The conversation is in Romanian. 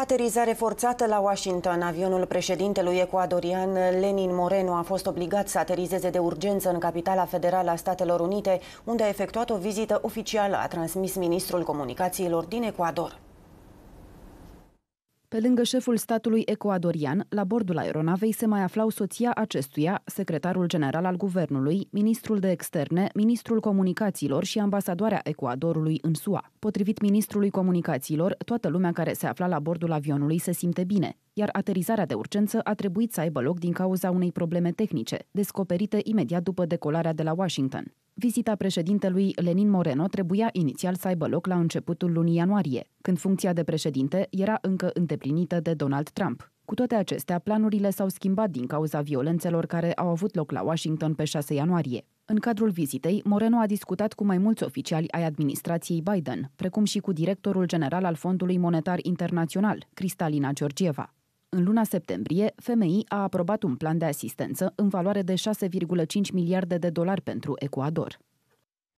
Aterizare forțată la Washington. Avionul președintelui ecuadorian Lenin Moreno a fost obligat să aterizeze de urgență în capitala federală a Statelor Unite, unde a efectuat o vizită oficială, a transmis ministrul comunicațiilor din Ecuador. Pe lângă șeful statului ecuadorian, la bordul aeronavei se mai aflau soția acestuia, secretarul general al guvernului, ministrul de externe, ministrul comunicațiilor și ambasadoarea Ecuadorului în SUA. Potrivit ministrului comunicațiilor, toată lumea care se afla la bordul avionului se simte bine iar aterizarea de urgență a trebuit să aibă loc din cauza unei probleme tehnice, descoperite imediat după decolarea de la Washington. Vizita președintelui Lenin Moreno trebuia inițial să aibă loc la începutul lunii ianuarie, când funcția de președinte era încă îndeplinită de Donald Trump. Cu toate acestea, planurile s-au schimbat din cauza violențelor care au avut loc la Washington pe 6 ianuarie. În cadrul vizitei, Moreno a discutat cu mai mulți oficiali ai administrației Biden, precum și cu directorul general al Fondului Monetar Internațional, Cristalina Georgieva. În luna septembrie, FMI a aprobat un plan de asistență în valoare de 6,5 miliarde de dolari pentru Ecuador.